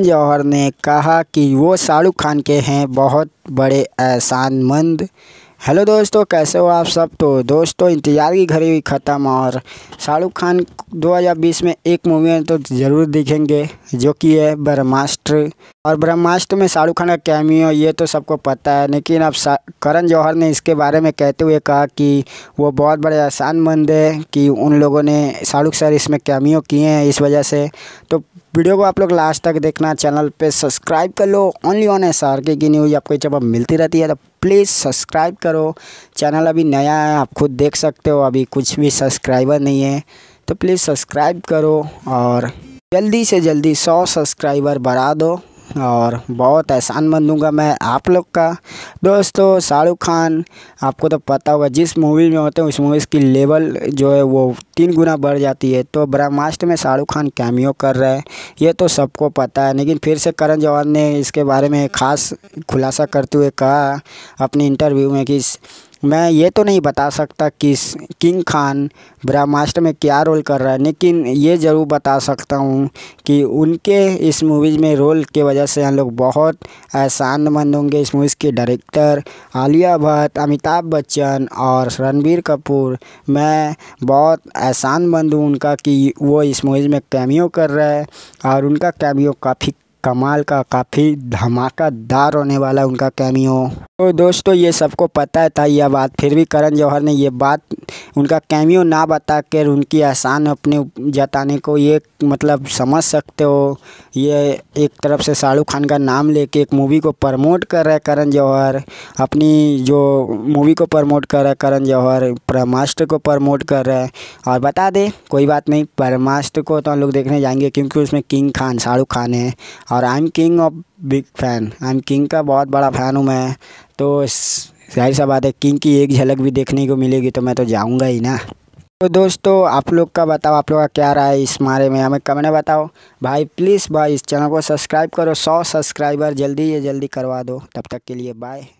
करण जौहर ने कहा कि वो शाहरुख खान के हैं बहुत बड़े एहसान मंद हेलो दोस्तों कैसे हो आप सब तो दोस्तों इंतज़ार की घड़ी हुई ख़त्म और शाहरुख खान 2020 में एक मूवी में तो ज़रूर दिखेंगे जो कि है ब्रह्मास्त्र और ब्रह्मास्त्र में शाहरुख खान का कैमियो ये तो सबको पता है लेकिन अब करण जौहर ने इसके बारे में कहते हुए कहा कि वो बहुत बड़े एहसानमंद है कि उन लोगों ने शाहरुख सर इसमें कैमियो किए हैं इस वजह से तो वीडियो को आप लोग लास्ट तक देखना चैनल पे सब्सक्राइब कर लो only on S R K की न्यूज़ आपको जब अब मिलती रहती है तो प्लीज़ सब्सक्राइब करो चैनल अभी नया है आप खुद देख सकते हो अभी कुछ भी सब्सक्राइबर नहीं है तो प्लीज़ सब्सक्राइब करो और जल्दी से जल्दी सौ सब्सक्राइबर बढ़ा दो और बहुत एहसान दूँगा मैं आप लोग का दोस्तों शाहरुख खान आपको तो पता होगा जिस मूवी में होते हैं उस मूवीज़ की लेवल जो है वो तीन गुना बढ़ जाती है तो ब्रह्मास्त्र में शाहरुख खान कैमियो कर रहे हैं ये तो सबको पता है लेकिन फिर से करण जौहर ने इसके बारे में ख़ास खुलासा करते हुए कहा अपने इंटरव्यू में कि मैं ये तो नहीं बता सकता कि किंग खान ब्रह्मास्त्र में क्या रोल कर रहा है लेकिन ये ज़रूर बता सकता हूँ कि उनके इस मूवीज़ में रोल के वजह से हम लोग बहुत एहसानमंद होंगे इस मूवीज़ के डायरेक्टर आलिया भट्ट अमिताभ बच्चन और रणबीर कपूर मैं बहुत एहसानमंद हूँ उनका कि वो इस मूवीज़ में कैमियो कर रहा है और उनका कैमियो काफ़ी कमाल का काफ़ी धमाकेदार होने वाला उनका कैमियो तो दोस्तों ये सबको पता था यह बात फिर भी करण जौहर ने ये बात उनका कैमियो ना बता कर उनकी एहसान अपने जताने को ये मतलब समझ सकते हो ये एक तरफ से शाहरुख खान का नाम लेके एक मूवी को प्रमोट कर रहा है करण जौहर अपनी जो मूवी को प्रमोट कर रहा है करण जौहर ब्रह्मास्त्र को प्रमोट कर रहा है और बता दे कोई बात नहीं ब्रह्मास्त्र को तो हम लोग देखने जाएंगे क्योंकि उसमें किंग खान शाहरुख खान है और I am king of big fan I am king का बहुत बड़ा फ़ैन हूँ मैं तो जाहिर सा बात है किंग की एक झलक भी देखने को मिलेगी तो मैं तो जाऊँगा ही ना तो दोस्तों आप लोग का बताओ आप लोग का क्या रहा है इस बारे में हमें कमेंट में बताओ भाई प्लीज़ भाई इस चैनल को सब्सक्राइब करो सौ सब्सक्राइबर जल्दी से जल्दी करवा दो तब तक के लिए बाय